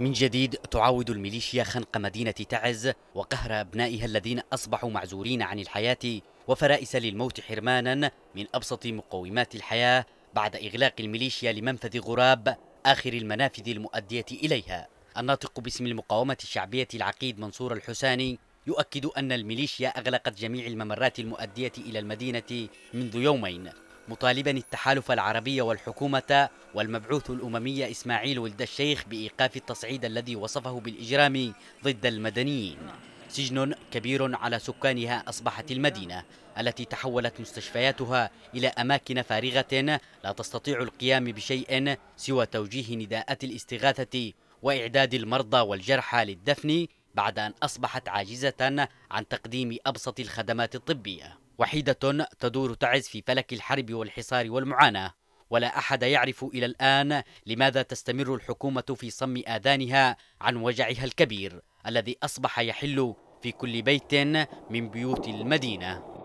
من جديد تعاود الميليشيا خنق مدينة تعز وقهر أبنائها الذين أصبحوا معزورين عن الحياة وفرائس للموت حرمانا من أبسط مقومات الحياة بعد إغلاق الميليشيا لمنفذ غراب آخر المنافذ المؤدية إليها الناطق باسم المقاومة الشعبية العقيد منصور الحساني يؤكد أن الميليشيا أغلقت جميع الممرات المؤدية إلى المدينة منذ يومين مطالبا التحالف العربي والحكومة والمبعوث الأممي إسماعيل ولد الشيخ بإيقاف التصعيد الذي وصفه بالإجرام ضد المدنيين سجن كبير على سكانها أصبحت المدينة التي تحولت مستشفياتها إلى أماكن فارغة لا تستطيع القيام بشيء سوى توجيه نداءات الاستغاثة وإعداد المرضى والجرحى للدفن بعد أن أصبحت عاجزة عن تقديم أبسط الخدمات الطبية وحيدة تدور تعز في فلك الحرب والحصار والمعاناة ولا أحد يعرف إلى الآن لماذا تستمر الحكومة في صم آذانها عن وجعها الكبير الذي أصبح يحل في كل بيت من بيوت المدينة